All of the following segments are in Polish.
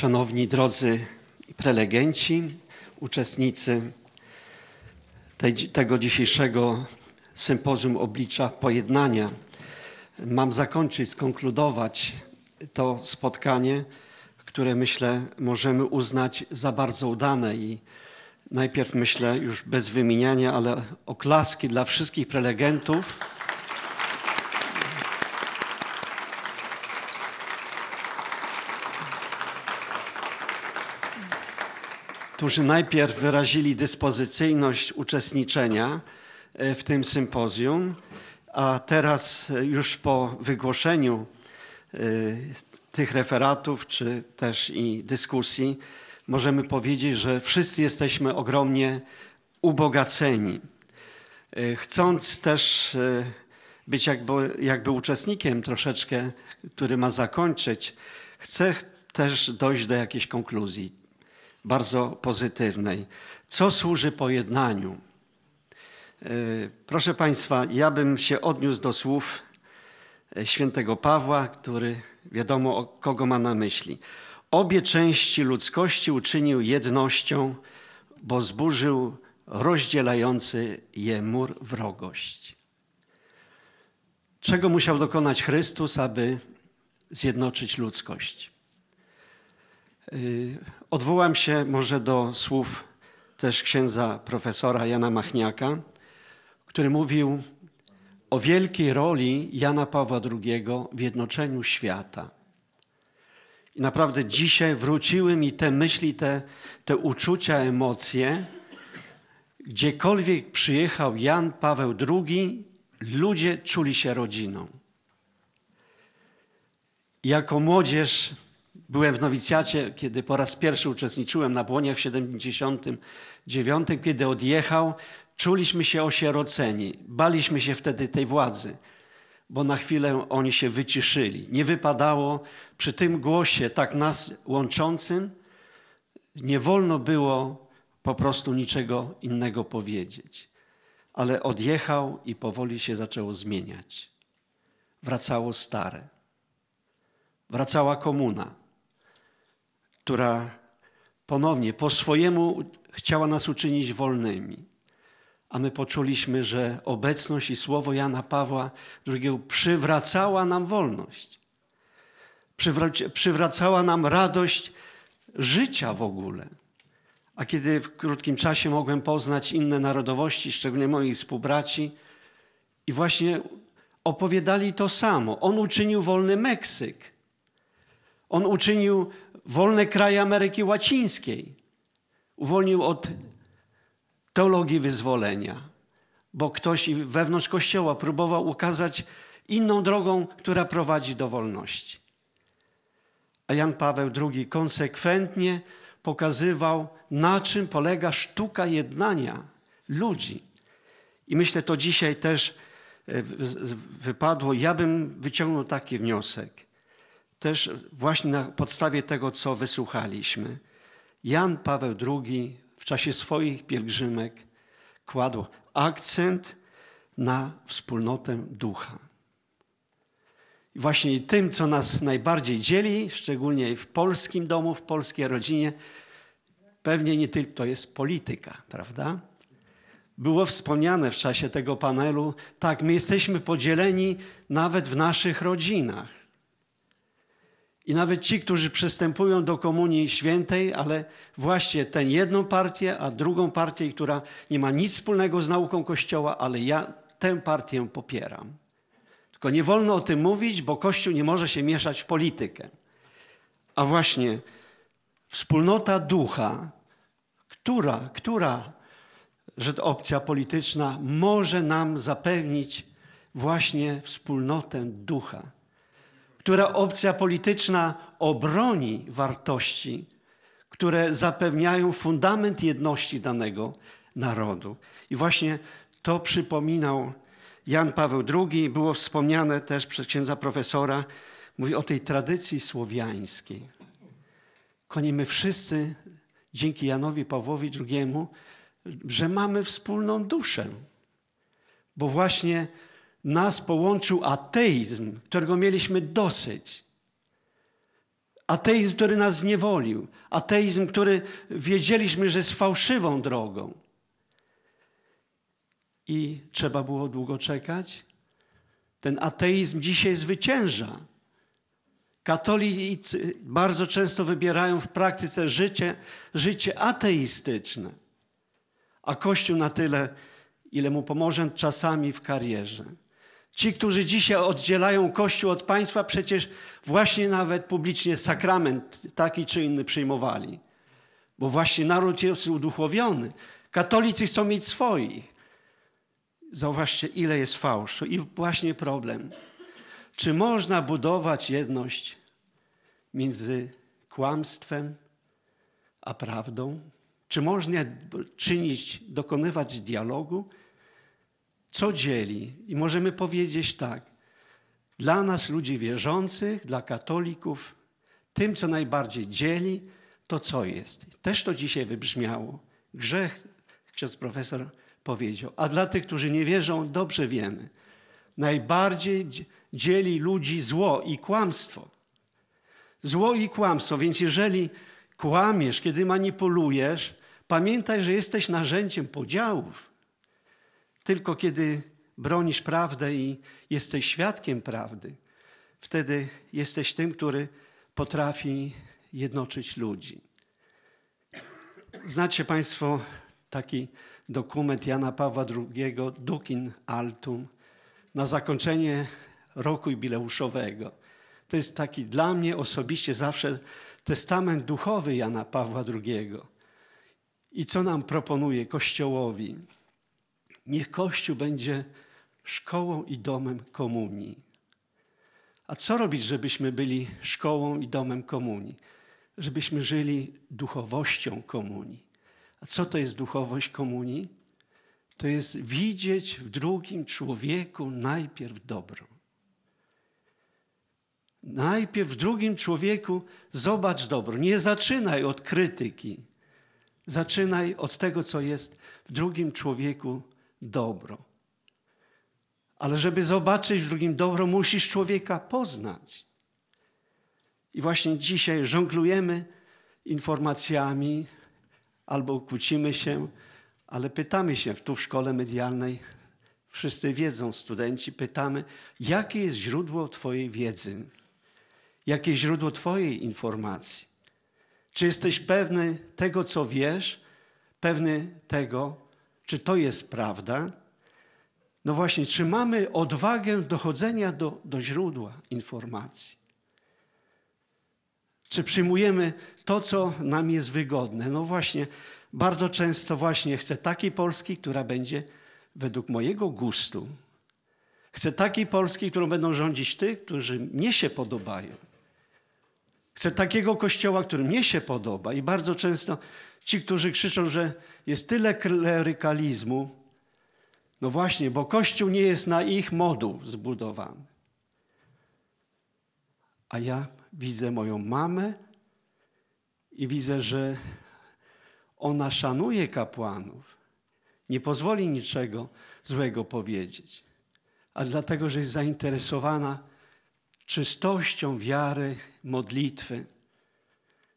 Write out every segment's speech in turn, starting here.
szanowni drodzy prelegenci, uczestnicy tej, tego dzisiejszego sympozjum oblicza pojednania. Mam zakończyć, skonkludować to spotkanie, które myślę możemy uznać za bardzo udane i najpierw myślę już bez wymieniania, ale oklaski dla wszystkich prelegentów. którzy najpierw wyrazili dyspozycyjność uczestniczenia e, w tym sympozjum, a teraz e, już po wygłoszeniu e, tych referatów, czy też i dyskusji, możemy powiedzieć, że wszyscy jesteśmy ogromnie ubogaceni. Chcąc też być jakby, jakby uczestnikiem troszeczkę, który ma zakończyć, chcę też dojść do jakiejś konkluzji bardzo pozytywnej. Co służy pojednaniu? E, proszę Państwa, ja bym się odniósł do słów e, świętego Pawła, który wiadomo kogo ma na myśli. Obie części ludzkości uczynił jednością, bo zburzył rozdzielający je mur wrogość. Czego musiał dokonać Chrystus, aby zjednoczyć ludzkość? Y, odwołam się może do słów też księdza profesora Jana Machniaka, który mówił o wielkiej roli Jana Pawła II w jednoczeniu świata. I naprawdę dzisiaj wróciły mi te myśli, te, te uczucia, emocje. Gdziekolwiek przyjechał Jan Paweł II, ludzie czuli się rodziną. Jako młodzież Byłem w nowicjacie, kiedy po raz pierwszy uczestniczyłem na błoniach w 79, kiedy odjechał, czuliśmy się osieroceni. Baliśmy się wtedy tej władzy, bo na chwilę oni się wyciszyli. Nie wypadało przy tym głosie tak nas łączącym, nie wolno było po prostu niczego innego powiedzieć. Ale odjechał i powoli się zaczęło zmieniać. Wracało stare. Wracała komuna która ponownie po swojemu chciała nas uczynić wolnymi. A my poczuliśmy, że obecność i słowo Jana Pawła II przywracała nam wolność. Przywracała nam radość życia w ogóle. A kiedy w krótkim czasie mogłem poznać inne narodowości, szczególnie moich współbraci, i właśnie opowiadali to samo. On uczynił wolny Meksyk. On uczynił wolne kraje Ameryki Łacińskiej. Uwolnił od teologii wyzwolenia, bo ktoś wewnątrz Kościoła próbował ukazać inną drogą, która prowadzi do wolności. A Jan Paweł II konsekwentnie pokazywał, na czym polega sztuka jednania ludzi. I myślę, to dzisiaj też e, wypadło. Ja bym wyciągnął taki wniosek też właśnie na podstawie tego, co wysłuchaliśmy. Jan Paweł II w czasie swoich pielgrzymek kładł akcent na wspólnotę ducha. I właśnie tym, co nas najbardziej dzieli, szczególnie w polskim domu, w polskiej rodzinie, pewnie nie tylko to jest polityka, prawda? Było wspomniane w czasie tego panelu, tak, my jesteśmy podzieleni nawet w naszych rodzinach. I nawet ci, którzy przystępują do Komunii Świętej, ale właśnie tę jedną partię, a drugą partię, która nie ma nic wspólnego z nauką Kościoła, ale ja tę partię popieram. Tylko nie wolno o tym mówić, bo Kościół nie może się mieszać w politykę. A właśnie wspólnota ducha, która, która że opcja polityczna może nam zapewnić właśnie wspólnotę ducha która opcja polityczna obroni wartości, które zapewniają fundament jedności danego narodu. I właśnie to przypominał Jan Paweł II, było wspomniane też przez księdza profesora, mówi o tej tradycji słowiańskiej. Koni, my wszyscy dzięki Janowi Pawłowi II, że mamy wspólną duszę, bo właśnie nas połączył ateizm, którego mieliśmy dosyć. Ateizm, który nas zniewolił, ateizm, który wiedzieliśmy, że jest fałszywą drogą. I trzeba było długo czekać. Ten ateizm dzisiaj zwycięża. Katolicy bardzo często wybierają w praktyce życie, życie ateistyczne, a Kościół na tyle, ile mu pomoże czasami w karierze. Ci, którzy dzisiaj oddzielają Kościół od państwa, przecież właśnie nawet publicznie sakrament taki czy inny przyjmowali. Bo właśnie naród jest uduchowiony. Katolicy chcą mieć swoich. Zauważcie, ile jest fałszu. I właśnie problem. Czy można budować jedność między kłamstwem a prawdą? Czy można czynić, dokonywać dialogu co dzieli. I możemy powiedzieć tak. Dla nas, ludzi wierzących, dla katolików, tym, co najbardziej dzieli, to co jest. Też to dzisiaj wybrzmiało. Grzech, ksiądz profesor powiedział. A dla tych, którzy nie wierzą, dobrze wiemy. Najbardziej dzieli ludzi zło i kłamstwo. Zło i kłamstwo, więc jeżeli kłamiesz, kiedy manipulujesz, pamiętaj, że jesteś narzędziem podziałów. Tylko kiedy bronisz prawdę i jesteś świadkiem prawdy, wtedy jesteś tym, który potrafi jednoczyć ludzi. Znacie Państwo taki dokument Jana Pawła II, Dukin Altum, na zakończenie roku jubileuszowego. To jest taki dla mnie osobiście zawsze testament duchowy Jana Pawła II. I co nam proponuje Kościołowi? Niech Kościół będzie szkołą i domem komunii. A co robić, żebyśmy byli szkołą i domem komunii? Żebyśmy żyli duchowością komunii. A co to jest duchowość komunii? To jest widzieć w drugim człowieku najpierw dobro. Najpierw w drugim człowieku zobacz dobro. Nie zaczynaj od krytyki. Zaczynaj od tego, co jest w drugim człowieku dobro. Ale żeby zobaczyć w drugim dobro, musisz człowieka poznać. I właśnie dzisiaj żonglujemy informacjami albo kłócimy się, ale pytamy się tu w szkole medialnej, wszyscy wiedzą, studenci, pytamy, jakie jest źródło Twojej wiedzy, jakie jest źródło Twojej informacji. Czy jesteś pewny tego, co wiesz, pewny tego, czy to jest prawda? No właśnie, czy mamy odwagę dochodzenia do, do źródła informacji? Czy przyjmujemy to, co nam jest wygodne? No właśnie, bardzo często właśnie chcę takiej Polski, która będzie według mojego gustu. Chcę takiej Polski, którą będą rządzić tych, którzy mnie się podobają. Chcę takiego kościoła, który mnie się podoba. I bardzo często Ci, którzy krzyczą, że jest tyle klerykalizmu, no właśnie, bo Kościół nie jest na ich moduł zbudowany. A ja widzę moją mamę i widzę, że ona szanuje kapłanów. Nie pozwoli niczego złego powiedzieć, a dlatego, że jest zainteresowana czystością wiary, modlitwy.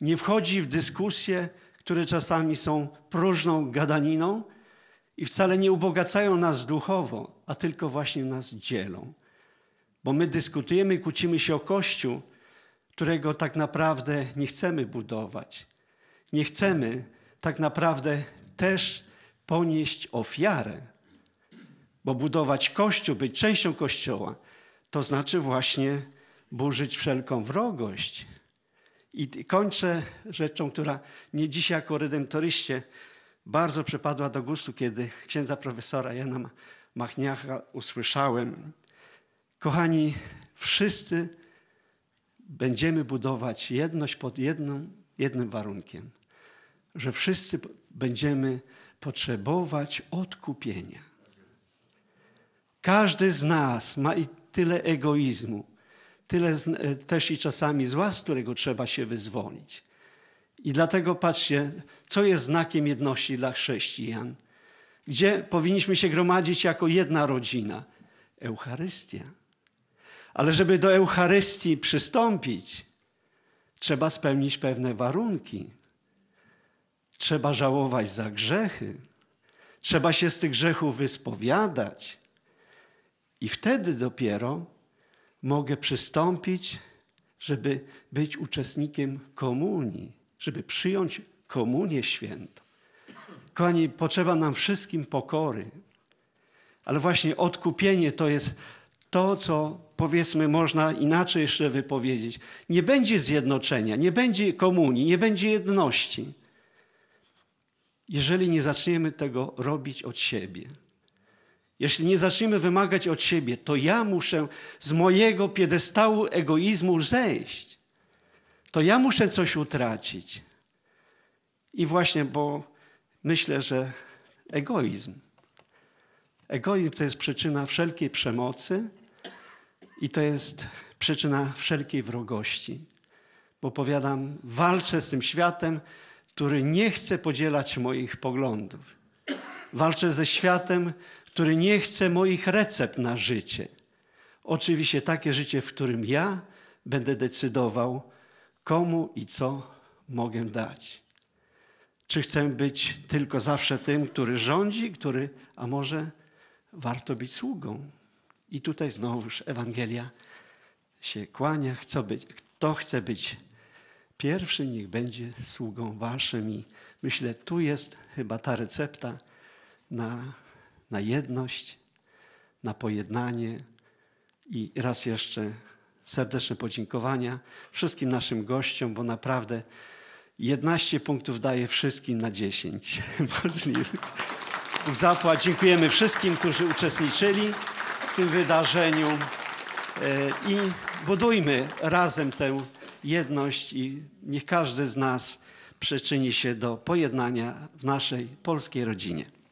Nie wchodzi w dyskusję, które czasami są próżną gadaniną i wcale nie ubogacają nas duchowo, a tylko właśnie nas dzielą. Bo my dyskutujemy kłócimy się o Kościół, którego tak naprawdę nie chcemy budować. Nie chcemy tak naprawdę też ponieść ofiarę, bo budować Kościół, być częścią Kościoła, to znaczy właśnie burzyć wszelką wrogość, i kończę rzeczą, która mnie dzisiaj jako redemptoryście bardzo przypadła do gustu, kiedy księdza profesora Jana Machniacha usłyszałem. Kochani, wszyscy będziemy budować jedność pod jedną, jednym warunkiem, że wszyscy będziemy potrzebować odkupienia. Każdy z nas ma i tyle egoizmu, tyle e, też i czasami zła, z którego trzeba się wyzwolić. I dlatego patrzcie, co jest znakiem jedności dla chrześcijan, gdzie powinniśmy się gromadzić jako jedna rodzina Eucharystia. Ale żeby do Eucharystii przystąpić, trzeba spełnić pewne warunki. Trzeba żałować za grzechy. Trzeba się z tych grzechów wyspowiadać. I wtedy dopiero mogę przystąpić, żeby być uczestnikiem komunii, żeby przyjąć komunię świętą. Kochani, potrzeba nam wszystkim pokory, ale właśnie odkupienie to jest to, co powiedzmy można inaczej jeszcze wypowiedzieć. Nie będzie zjednoczenia, nie będzie komunii, nie będzie jedności, jeżeli nie zaczniemy tego robić od siebie. Jeśli nie zaczniemy wymagać od siebie, to ja muszę z mojego piedestału egoizmu zejść. To ja muszę coś utracić. I właśnie, bo myślę, że egoizm. Egoizm to jest przyczyna wszelkiej przemocy i to jest przyczyna wszelkiej wrogości. Bo powiadam, walczę z tym światem, który nie chce podzielać moich poglądów. Walczę ze światem, który nie chce moich recept na życie. Oczywiście takie życie, w którym ja będę decydował, komu i co mogę dać. Czy chcę być tylko zawsze tym, który rządzi, który, a może warto być sługą? I tutaj znowuż Ewangelia się kłania. Chce być, kto chce być pierwszym, niech będzie sługą waszym. I myślę, tu jest chyba ta recepta na na jedność, na pojednanie i raz jeszcze serdeczne podziękowania wszystkim naszym gościom, bo naprawdę 11 punktów daje wszystkim na 10 możliwych. Zapłat. Dziękujemy wszystkim, którzy uczestniczyli w tym wydarzeniu e, i budujmy razem tę jedność i niech każdy z nas przyczyni się do pojednania w naszej polskiej rodzinie.